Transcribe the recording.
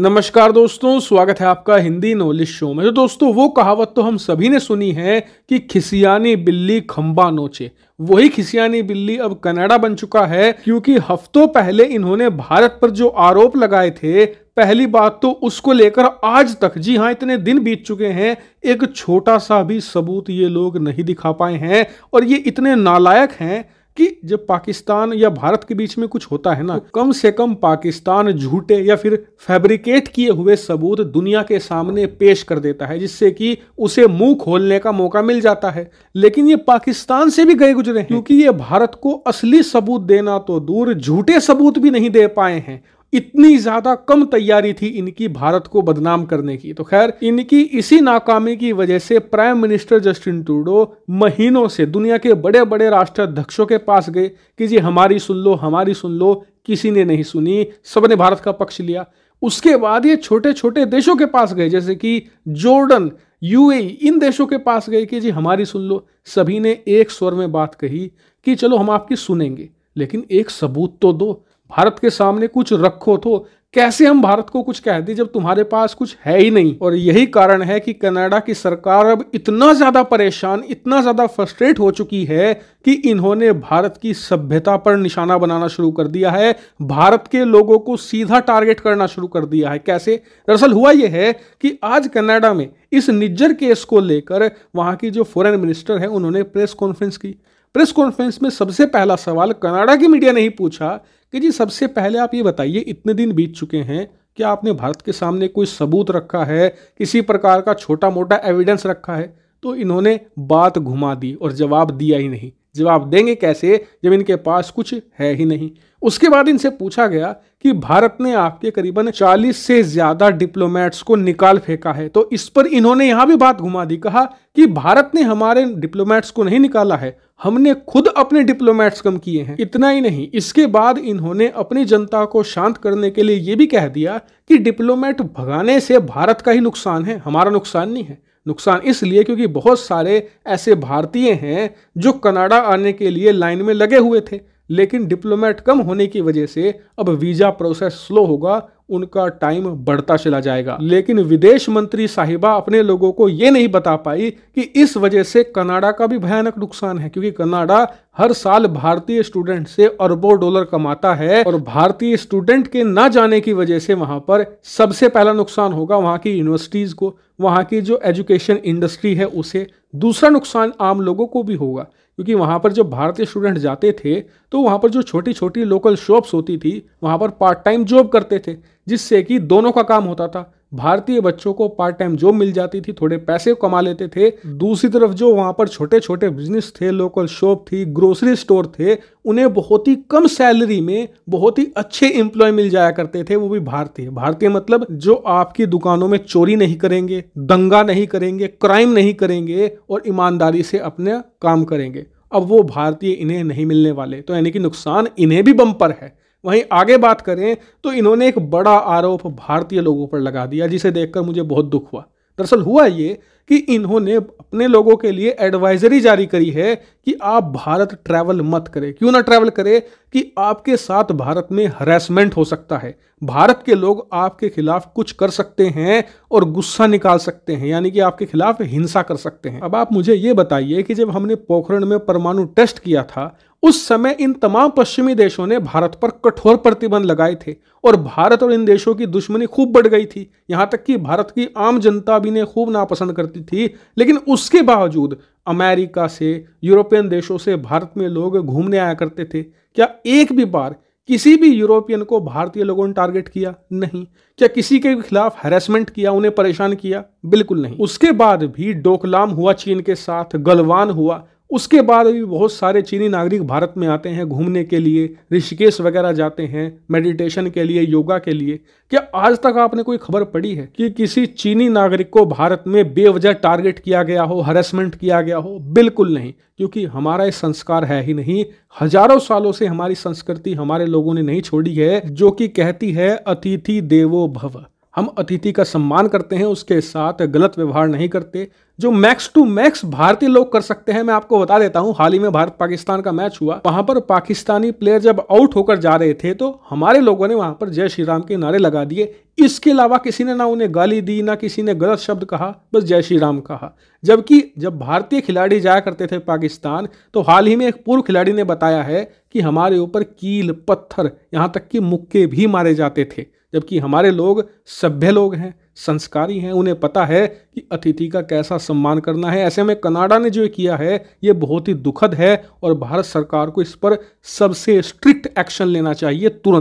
नमस्कार दोस्तों स्वागत है आपका हिंदी नॉलेज शो में तो दोस्तों वो कहावत तो हम सभी ने सुनी है कि खिसियानी बिल्ली खम्बा नोचे वही खिसियानी बिल्ली अब कनाडा बन चुका है क्योंकि हफ्तों पहले इन्होंने भारत पर जो आरोप लगाए थे पहली बात तो उसको लेकर आज तक जी हाँ इतने दिन बीत चुके हैं एक छोटा सा भी सबूत ये लोग नहीं दिखा पाए हैं और ये इतने नालायक हैं कि जब पाकिस्तान या भारत के बीच में कुछ होता है ना तो कम से कम पाकिस्तान झूठे या फिर फैब्रिकेट किए हुए सबूत दुनिया के सामने पेश कर देता है जिससे कि उसे मुंह खोलने का मौका मिल जाता है लेकिन ये पाकिस्तान से भी गए गुजरे क्योंकि ये भारत को असली सबूत देना तो दूर झूठे सबूत भी नहीं दे पाए हैं इतनी ज्यादा कम तैयारी थी इनकी भारत को बदनाम करने की तो खैर इनकी इसी नाकामी की वजह से प्राइम मिनिस्टर जस्टिन टूडो महीनों से दुनिया के बड़े बड़े राष्ट्राध्यक्षों के पास गए कि जी हमारी सुन लो हमारी सुन लो किसी ने नहीं सुनी सबने भारत का पक्ष लिया उसके बाद ये छोटे छोटे देशों के पास गए जैसे कि जॉर्डन यूएई इन देशों के पास गए कि जी हमारी सुन लो सभी ने एक स्वर में बात कही कि चलो हम आपकी सुनेंगे लेकिन एक सबूत तो दो भारत के सामने कुछ रखो तो कैसे हम भारत को कुछ कह दें जब तुम्हारे पास कुछ है ही नहीं और यही कारण है कि कनाडा की सरकार अब इतना ज़्यादा परेशान इतना ज़्यादा फ्रस्ट्रेट हो चुकी है कि इन्होंने भारत की सभ्यता पर निशाना बनाना शुरू कर दिया है भारत के लोगों को सीधा टारगेट करना शुरू कर दिया है कैसे दरअसल हुआ यह है कि आज कनाडा में इस निज्जर केस को लेकर वहां की जो फॉरेन मिनिस्टर है उन्होंने प्रेस कॉन्फ्रेंस की प्रेस कॉन्फ्रेंस में सबसे पहला सवाल कनाडा की मीडिया ने ही पूछा कि जी सबसे पहले आप ये बताइए इतने दिन बीत चुके हैं क्या आपने भारत के सामने कोई सबूत रखा है किसी प्रकार का छोटा मोटा एविडेंस रखा है तो इन्होंने बात घुमा दी और जवाब दिया ही नहीं जवाब देंगे कैसे जब इनके पास कुछ है ही नहीं उसके बाद इनसे पूछा गया कि भारत ने आपके करीबन 40 से ज्यादा डिप्लोमेट्स को निकाल फेंका है तो इस पर इन्होंने यहां भी बात घुमा दी कहा कि भारत ने हमारे डिप्लोमेट्स को नहीं निकाला है हमने खुद अपने डिप्लोमेट्स कम किए हैं इतना ही नहीं इसके बाद इन्होंने अपनी जनता को शांत करने के लिए यह भी कह दिया कि डिप्लोमेट भगाने से भारत का ही नुकसान है हमारा नुकसान नहीं है नुकसान इसलिए क्योंकि बहुत सारे ऐसे भारतीय हैं जो कनाडा आने के लिए लाइन में लगे हुए थे लेकिन डिप्लोमेट कम होने की वजह से अब वीज़ा प्रोसेस स्लो होगा उनका टाइम बढ़ता चला जाएगा लेकिन विदेश मंत्री साहिबा अपने लोगों को ये नहीं बता पाई कि इस वजह से कनाडा का भी भयानक नुकसान है क्योंकि कनाडा हर साल भारतीय स्टूडेंट से अरबों डॉलर कमाता है और भारतीय स्टूडेंट के ना जाने की वजह से वहां पर सबसे पहला नुकसान होगा वहां की यूनिवर्सिटीज को वहां की जो एजुकेशन इंडस्ट्री है उसे दूसरा नुकसान आम लोगों को भी होगा क्योंकि वहाँ पर जब भारतीय स्टूडेंट जाते थे तो वहाँ पर जो छोटी छोटी लोकल शॉप्स होती थी वहाँ पर पार्ट टाइम जॉब करते थे जिससे कि दोनों का काम होता था भारतीय बच्चों को पार्ट टाइम जॉब मिल जाती थी थोड़े पैसे कमा लेते थे दूसरी तरफ जो वहाँ पर छोटे छोटे बिजनेस थे लोकल शॉप थी ग्रोसरी स्टोर थे उन्हें बहुत ही कम सैलरी में बहुत ही अच्छे एम्प्लॉय मिल जाया करते थे वो भी भारतीय भारतीय मतलब जो आपकी दुकानों में चोरी नहीं करेंगे दंगा नहीं करेंगे क्राइम नहीं करेंगे और ईमानदारी से अपना काम करेंगे अब वो भारतीय इन्हें नहीं मिलने वाले तो यानी कि नुकसान इन्हें भी बम्पर है वहीं आगे बात करें तो इन्होंने एक बड़ा आरोप भारतीय लोगों पर लगा दिया जिसे देखकर मुझे बहुत दुख हुआ दरअसल हुआ ये कि इन्होंने अपने लोगों के लिए एडवाइजरी जारी करी है कि आप भारत ट्रैवल मत करें क्यों ना ट्रैवल करें कि आपके साथ भारत में हरेसमेंट हो सकता है भारत के लोग आपके खिलाफ कुछ कर सकते हैं और गुस्सा निकाल सकते हैं यानी कि आपके खिलाफ हिंसा कर सकते हैं अब आप मुझे ये बताइए कि जब हमने पोखरण में परमाणु टेस्ट किया था उस समय इन तमाम पश्चिमी देशों ने भारत पर कठोर प्रतिबंध लगाए थे और भारत और इन देशों की दुश्मनी खूब बढ़ गई थी यहाँ तक कि भारत की आम जनता भी ने खूब नापसंद करती थी लेकिन उसके बावजूद अमेरिका से यूरोपियन देशों से भारत में लोग घूमने आया करते थे क्या एक भी बार किसी भी यूरोपियन को भारतीय लोगों ने टारगेट किया नहीं क्या किसी के खिलाफ हैरेसमेंट किया उन्हें परेशान किया बिल्कुल नहीं उसके बाद भी डोकलाम हुआ चीन के साथ गलवान हुआ उसके बाद भी बहुत सारे चीनी नागरिक भारत में आते हैं घूमने के लिए ऋषिकेश वगैरह जाते हैं मेडिटेशन के लिए योगा के लिए क्या आज तक आपने कोई खबर पड़ी है कि किसी चीनी नागरिक को भारत में बेवजह टारगेट किया गया हो हरेसमेंट किया गया हो बिल्कुल नहीं क्योंकि हमारा ये संस्कार है ही नहीं हजारों सालों से हमारी संस्कृति हमारे लोगों ने नहीं छोड़ी है जो कि कहती है अतिथि देवो भव हम अतिथि का सम्मान करते हैं उसके साथ गलत व्यवहार नहीं करते जो मैक्स टू मैक्स भारतीय लोग कर सकते हैं मैं आपको बता देता हूं हाल ही में भारत पाकिस्तान का मैच हुआ वहां पर पाकिस्तानी प्लेयर जब आउट होकर जा रहे थे तो हमारे लोगों ने वहां पर जय श्री राम के नारे लगा दिए इसके अलावा किसी ने ना उन्हें गाली दी ना किसी ने गलत शब्द कहा बस जय श्री राम कहा जबकि जब भारतीय खिलाड़ी जाया करते थे पाकिस्तान तो हाल ही में एक पूर्व खिलाड़ी ने बताया है कि हमारे ऊपर कील पत्थर यहाँ तक कि मुक्के भी मारे जाते थे जबकि हमारे लोग सभ्य लोग हैं संस्कारी हैं उन्हें पता है कि अतिथि का कैसा सम्मान करना है ऐसे में कनाडा ने जो किया है ये बहुत ही दुखद है और भारत सरकार को इस पर सबसे स्ट्रिक्ट एक्शन लेना चाहिए तुरंत